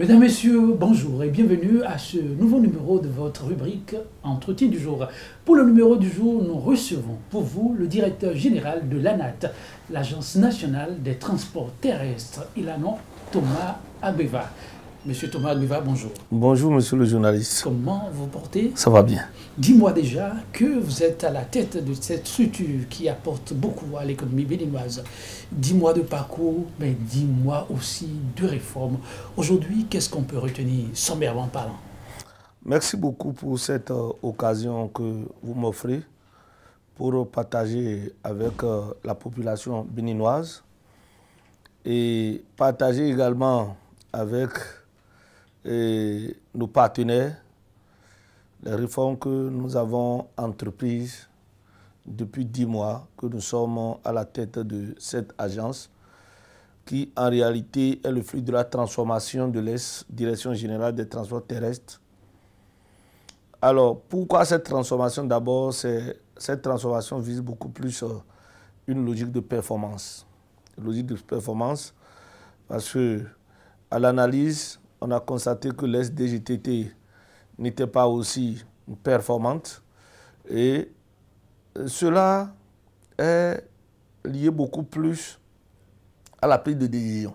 Mesdames, Messieurs, bonjour et bienvenue à ce nouveau numéro de votre rubrique Entretien du jour. Pour le numéro du jour, nous recevons pour vous le directeur général de l'ANAT, l'Agence nationale des transports terrestres, Ilano Thomas Abeva. Monsieur Thomas Aguiva, bonjour. Bonjour, monsieur le journaliste. Comment vous portez Ça va bien. Dis-moi déjà que vous êtes à la tête de cette structure qui apporte beaucoup à l'économie béninoise. Dis-moi de parcours, mais dis-moi aussi de réformes. Aujourd'hui, qu'est-ce qu'on peut retenir, sommairement parlant Merci beaucoup pour cette euh, occasion que vous m'offrez pour partager avec euh, la population béninoise et partager également avec et nos partenaires, les réformes que nous avons entreprises depuis dix mois que nous sommes à la tête de cette agence qui en réalité est le fruit de la transformation de l'Est, Direction générale des transports terrestres. Alors, pourquoi cette transformation D'abord, cette transformation vise beaucoup plus euh, une logique de performance. logique de performance parce que à l'analyse, on a constaté que l'SDGTT n'était pas aussi performante. Et euh, cela est lié beaucoup plus à la prise de décision.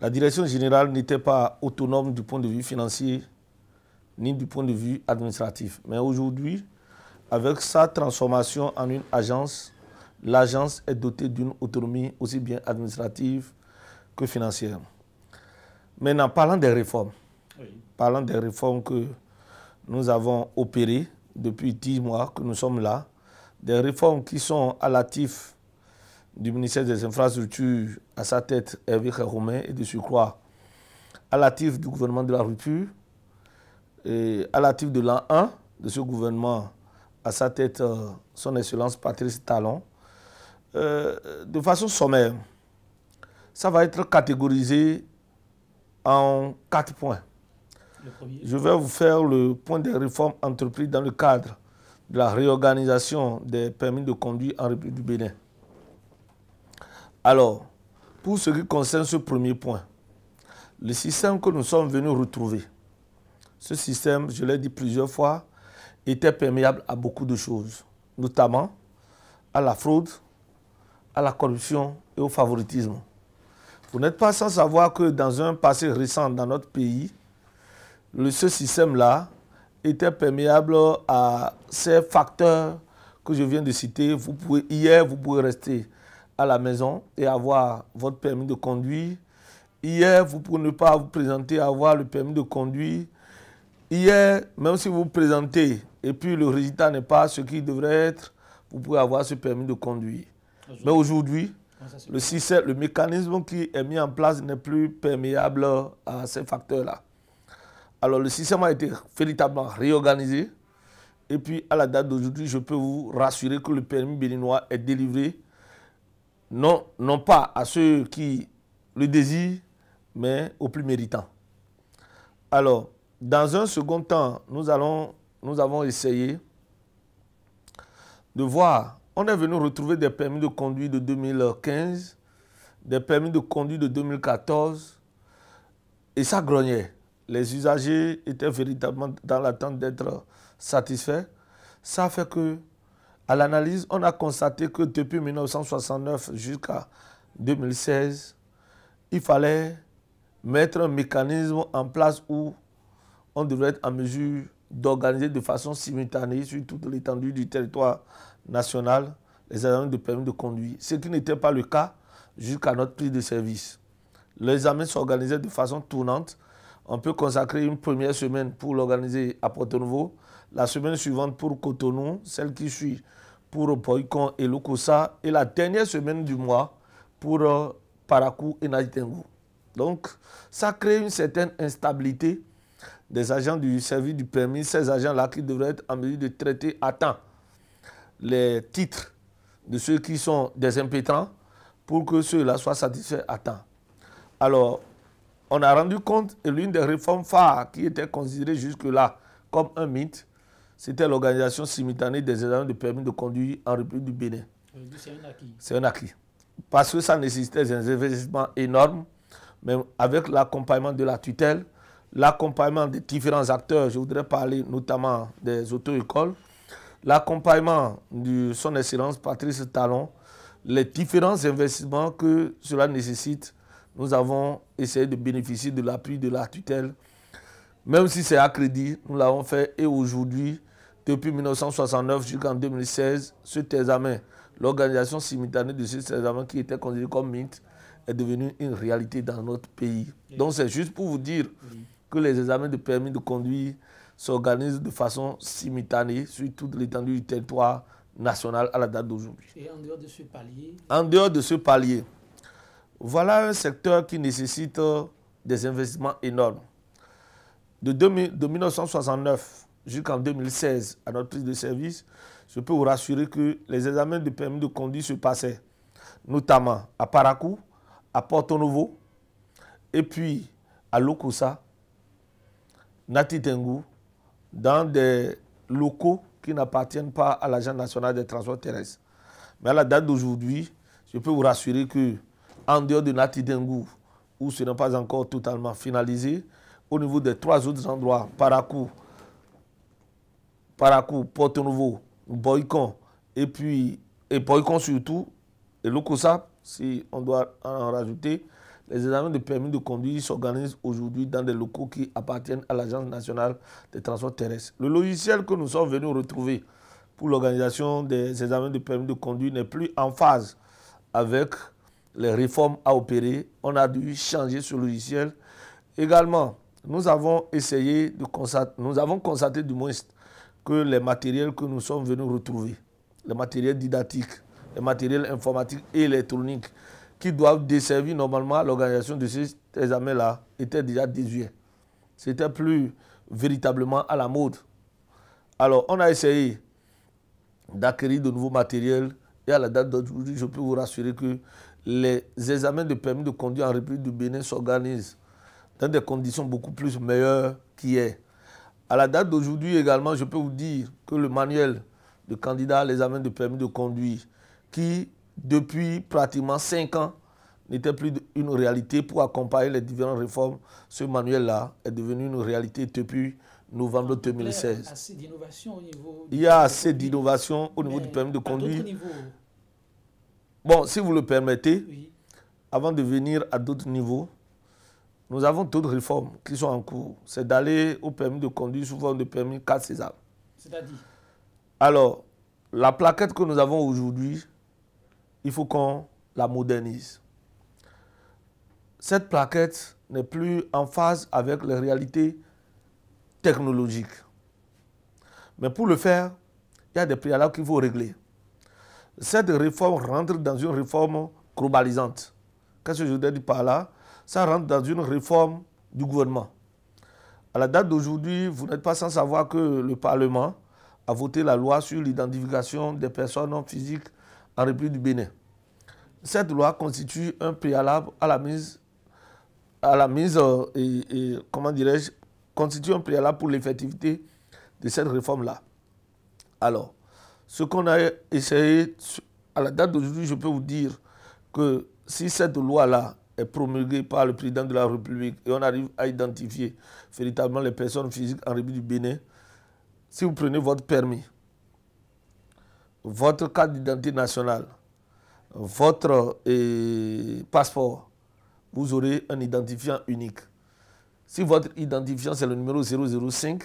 La direction générale n'était pas autonome du point de vue financier ni du point de vue administratif. Mais aujourd'hui, avec sa transformation en une agence, l'agence est dotée d'une autonomie aussi bien administrative que financière. Maintenant, parlant des réformes, parlant des réformes que nous avons opérées depuis dix mois que nous sommes là, des réformes qui sont à l'actif du ministère des Infrastructures, à sa tête Hervé Romain et de Sucroix, à l'actif du gouvernement de la rupture, et à l'actif de l'an 1 de ce gouvernement, à sa tête euh, son Excellence Patrice Talon, euh, de façon sommaire, ça va être catégorisé en quatre points. Je vais vous faire le point des réformes entreprises dans le cadre de la réorganisation des permis de conduire en République du Bénin. Alors, pour ce qui concerne ce premier point, le système que nous sommes venus retrouver, ce système, je l'ai dit plusieurs fois, était perméable à beaucoup de choses, notamment à la fraude, à la corruption et au favoritisme. Vous n'êtes pas sans savoir que dans un passé récent dans notre pays, ce système-là était perméable à ces facteurs que je viens de citer. hier, vous pouvez rester à la maison et avoir votre permis de conduire. Hier, vous pouvez ne pas vous présenter, avoir le permis de conduire. Hier, même si vous vous présentez et puis le résultat n'est pas ce qu'il devrait être, vous pouvez avoir ce permis de conduire. Mais aujourd'hui, le, système, le mécanisme qui est mis en place n'est plus perméable à ces facteurs-là. Alors le système a été véritablement réorganisé. Et puis à la date d'aujourd'hui, je peux vous rassurer que le permis béninois est délivré non, non pas à ceux qui le désirent, mais aux plus méritants. Alors, dans un second temps, nous, allons, nous avons essayé de voir on est venu retrouver des permis de conduire de 2015, des permis de conduire de 2014, et ça grognait. Les usagers étaient véritablement dans l'attente d'être satisfaits. Ça fait que, à l'analyse, on a constaté que depuis 1969 jusqu'à 2016, il fallait mettre un mécanisme en place où on devait être en mesure d'organiser de façon simultanée sur toute l'étendue du territoire national les examens de permis de conduire, ce qui n'était pas le cas jusqu'à notre prise de service. L'examen s'organisait de façon tournante. On peut consacrer une première semaine pour l'organiser à Porto-Nouveau, la semaine suivante pour Cotonou, celle qui suit pour Poïcon et Lukosa, et la dernière semaine du mois pour euh, Parakou et Najitengu. Donc, ça crée une certaine instabilité des agents du service du permis, ces agents-là qui devraient être en mesure de traiter à temps les titres de ceux qui sont des impétents pour que ceux-là soient satisfaits à temps. Alors, on a rendu compte, que l'une des réformes phares qui était considérée jusque-là comme un mythe, c'était l'organisation simultanée des agents de permis de conduire en République du Bénin. C'est un acquis. C'est un acquis. Parce que ça nécessitait des investissements énormes, mais avec l'accompagnement de la tutelle, l'accompagnement des différents acteurs, je voudrais parler notamment des auto-écoles, l'accompagnement de son excellence Patrice Talon, les différents investissements que cela nécessite, nous avons essayé de bénéficier de l'appui de la tutelle. Même si c'est à crédit, nous l'avons fait et aujourd'hui, depuis 1969 jusqu'en 2016, ce examen, l'organisation simultanée de cet examen qui était considéré comme MINT, est devenue une réalité dans notre pays. Donc c'est juste pour vous dire les examens de permis de conduire s'organisent de façon simultanée sur toute l'étendue du territoire national à la date d'aujourd'hui. Et en dehors de ce palier En dehors de ce palier. Voilà un secteur qui nécessite euh, des investissements énormes. De, 1969 jusqu'en 2016, à notre prise de service, je peux vous rassurer que les examens de permis de conduire se passaient, notamment à Paracou, à Porto Novo, et puis à Locosa, Nati Tengu dans des locaux qui n'appartiennent pas à l'Agence nationale des transports terrestres. Mais à la date d'aujourd'hui, je peux vous rassurer que en dehors de Nati Tengu, où ce n'est pas encore totalement finalisé, au niveau des trois autres endroits, Parakou, Parakou, Porto Nouveau, Boycon, et puis et Boycon surtout, et Lokosa, si on doit en rajouter, les examens de permis de conduire s'organisent aujourd'hui dans des locaux qui appartiennent à l'Agence nationale des transports terrestres. Le logiciel que nous sommes venus retrouver pour l'organisation des examens de permis de conduire n'est plus en phase avec les réformes à opérer. On a dû changer ce logiciel. Également, nous avons essayé de constater, nous avons constaté du moins que les matériels que nous sommes venus retrouver, les matériels didactiques, les matériels informatiques et électroniques, qui doivent desservir normalement l'organisation de ces examens-là étaient déjà désuets. C'était plus véritablement à la mode. Alors, on a essayé d'acquérir de nouveaux matériels. Et à la date d'aujourd'hui, je peux vous rassurer que les examens de permis de conduire en République du Bénin s'organisent dans des conditions beaucoup plus meilleures qu'hier. À la date d'aujourd'hui également, je peux vous dire que le manuel de candidat à l'examen de permis de conduire, qui depuis pratiquement cinq ans, n'était plus une réalité pour accompagner les différentes réformes. Ce manuel-là est devenu une réalité depuis novembre 2016. Il y a assez d'innovation au niveau du permis de conduire. Bon, si vous le permettez, avant de venir à d'autres niveaux, nous avons d'autres réformes qui sont en cours. C'est d'aller au permis de conduire sous forme de permis 4 César. C'est-à-dire Alors, la plaquette que nous avons aujourd'hui, il faut qu'on la modernise. Cette plaquette n'est plus en phase avec les réalités technologiques. Mais pour le faire, il y a des préalables qu'il faut régler. Cette réforme rentre dans une réforme globalisante. Qu'est-ce que je veux dire par là Ça rentre dans une réforme du gouvernement. À la date d'aujourd'hui, vous n'êtes pas sans savoir que le Parlement a voté la loi sur l'identification des personnes physiques en République du Bénin. Cette loi constitue un préalable à la mise, à la mise euh, et, comment dirais-je, constitue un préalable pour l'effectivité de cette réforme-là. Alors, ce qu'on a essayé, à la date d'aujourd'hui, je peux vous dire que si cette loi-là est promulguée par le président de la République et on arrive à identifier véritablement les personnes physiques en République du Bénin, si vous prenez votre permis, votre carte d'identité nationale, votre eh, passeport, vous aurez un identifiant unique. Si votre identifiant, c'est le numéro 005,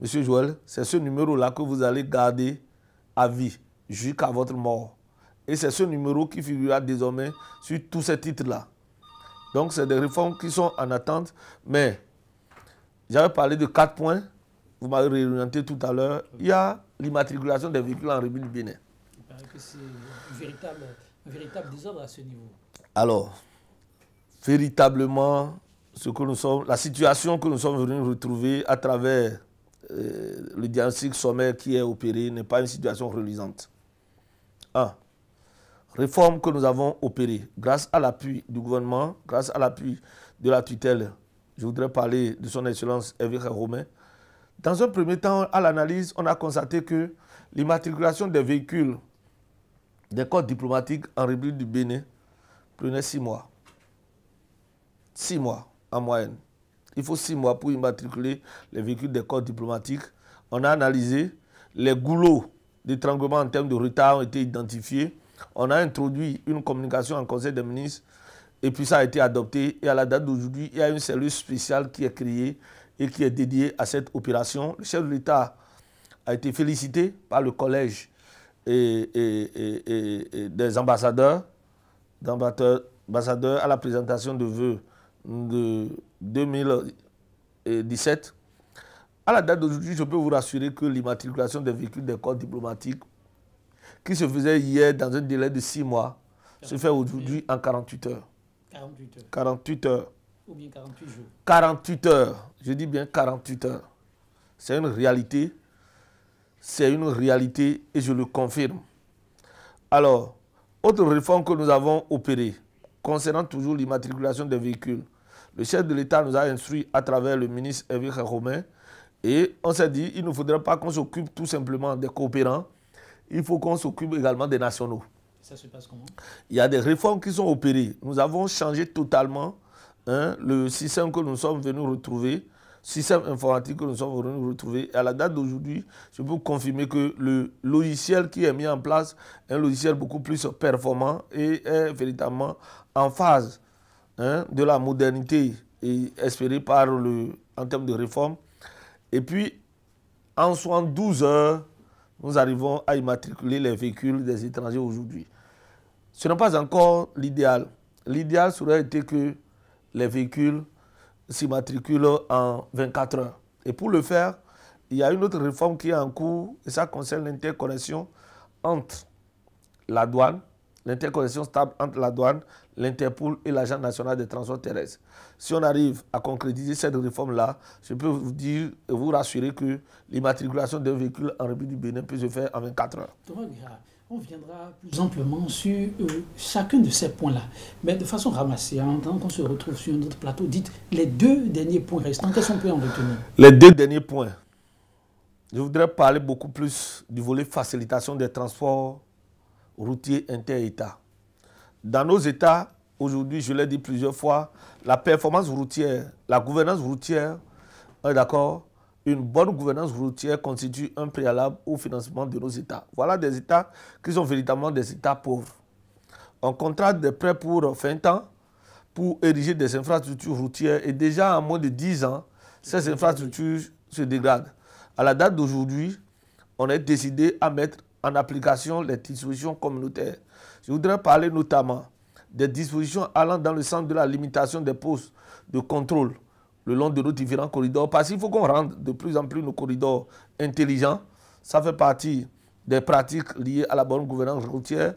Monsieur Joël, c'est ce numéro-là que vous allez garder à vie jusqu'à votre mort. Et c'est ce numéro qui figurera désormais sur tous ces titres-là. Donc, c'est des réformes qui sont en attente. Mais, j'avais parlé de quatre points. Vous m'avez réorienté tout à l'heure. Il y a l'immatriculation des véhicules en République Bénin. Il paraît que c'est un véritable, désordre à ce niveau. Alors, véritablement, ce que nous sommes, la situation que nous sommes venus retrouver à travers euh, le diagnostic sommaire qui est opéré n'est pas une situation reluisante. 1. Réforme que nous avons opérée grâce à l'appui du gouvernement, grâce à l'appui de la tutelle. Je voudrais parler de son excellence Hervé Romain, dans un premier temps, à l'analyse, on a constaté que l'immatriculation des véhicules des codes diplomatiques en République du Bénin prenait six mois. Six mois en moyenne. Il faut six mois pour immatriculer les véhicules des codes diplomatiques. On a analysé les goulots d'étranglement en termes de retard ont été identifiés. On a introduit une communication en Conseil des ministres et puis ça a été adopté. Et à la date d'aujourd'hui, il y a une cellule spéciale qui est créée et qui est dédié à cette opération. Le chef de l'État a été félicité par le collège et, des ambassadeurs, à la présentation de vœux de 2017. À la date d'aujourd'hui, je peux vous rassurer que l'immatriculation des véhicules des corps diplomatiques qui se faisait hier dans un délai de six mois se fait aujourd'hui en 48 heures. 48 heures. 48 heures. 48 48 heures. Je dis bien 48 heures. C'est une réalité. C'est une réalité et je le confirme. Alors, autre réforme que nous avons opérée, concernant toujours l'immatriculation des véhicules, le chef de l'État nous a instruit à travers le ministre Hervé Romain et on s'est dit, il ne faudrait pas qu'on s'occupe tout simplement des coopérants, il faut qu'on s'occupe également des nationaux. Ça se passe comment Il y a des réformes qui sont opérées. Nous avons changé totalement Hein, le système que nous sommes venus retrouver, système informatique que nous sommes venus retrouver. Et à la date d'aujourd'hui, je peux confirmer que le logiciel qui est mis en place est un logiciel beaucoup plus performant et est véritablement en phase hein, de la modernité et espérée par le, en termes de réforme. Et puis, en 72 heures, nous arrivons à immatriculer les véhicules des étrangers aujourd'hui. Ce n'est pas encore l'idéal. L'idéal serait été que les véhicules s'immatriculent en 24 heures. Et pour le faire, il y a une autre réforme qui est en cours et ça concerne l'interconnexion entre la douane, l'interconnexion stable entre la douane, l'Interpol et l'Agence national des transports terrestres. Si on arrive à concrétiser cette réforme-là, je peux vous dire et vous rassurer que l'immatriculation d'un véhicule en République du Bénin peut se faire en 24 heures. On viendra plus amplement sur euh, chacun de ces points-là, mais de façon ramassée, en tant qu'on se retrouve sur notre plateau, dites les deux derniers points restants, qu'est-ce qu'on peut en retenir Les deux derniers points. Je voudrais parler beaucoup plus du volet facilitation des transports routiers inter état Dans nos États, aujourd'hui, je l'ai dit plusieurs fois, la performance routière, la gouvernance routière, on est d'accord, une bonne gouvernance routière constitue un préalable au financement de nos États. Voilà des États qui sont véritablement des États pauvres. On contrate des prêts pour 20 ans pour ériger des infrastructures routières et déjà en moins de 10 ans, ces infrastructures se dégradent. À la date d'aujourd'hui, on est décidé à mettre en application les dispositions communautaires. Je voudrais parler notamment des dispositions allant dans le sens de la limitation des postes de contrôle le long de nos différents corridors, parce qu'il faut qu'on rende de plus en plus nos corridors intelligents. Ça fait partie des pratiques liées à la bonne gouvernance routière.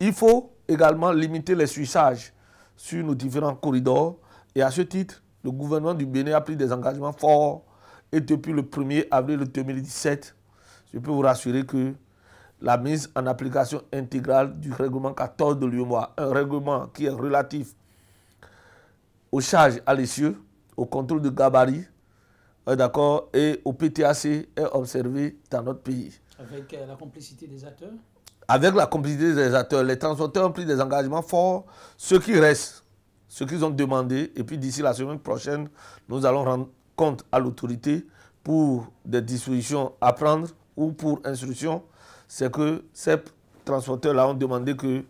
Il faut également limiter les suissages sur nos différents corridors. Et à ce titre, le gouvernement du Bénin a pris des engagements forts. Et depuis le 1er avril 2017, je peux vous rassurer que la mise en application intégrale du règlement 14 de l'UMOA, un règlement qui est relatif aux charges à l'essieu, au contrôle de gabarit, d'accord, et au PTAC est observé dans notre pays. Avec euh, la complicité des acteurs Avec la complicité des acteurs. Les transporteurs ont pris des engagements forts. Ce qui reste, ce qu'ils ont demandé, et puis d'ici la semaine prochaine, nous allons rendre compte à l'autorité pour des dispositions à prendre ou pour instruction, c'est que ces transporteurs-là ont demandé que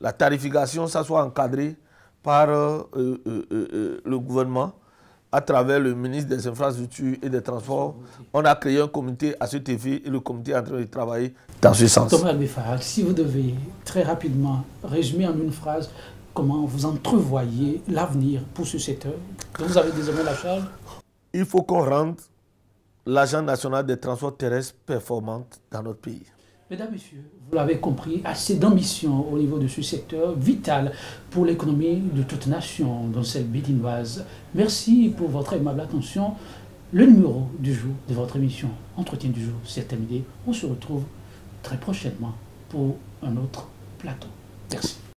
la tarification, ça soit encadré par euh, euh, le gouvernement à travers le ministre des Infrastructures et des Transports, on a créé un comité à ce TV et le comité est en train de travailler dans ce sens. Thomas si vous devez très rapidement résumer en une phrase comment vous entrevoyez l'avenir pour ce secteur, vous avez désormais la charge Il faut qu'on rende l'Agence nationale des transports terrestres performante dans notre pays. Mesdames, Messieurs, vous l'avez compris, assez d'ambition au niveau de ce secteur vital pour l'économie de toute nation, dans cette bédinoise. Merci pour votre aimable attention. Le numéro du jour de votre émission Entretien du jour, c'est terminé. On se retrouve très prochainement pour un autre plateau. Merci.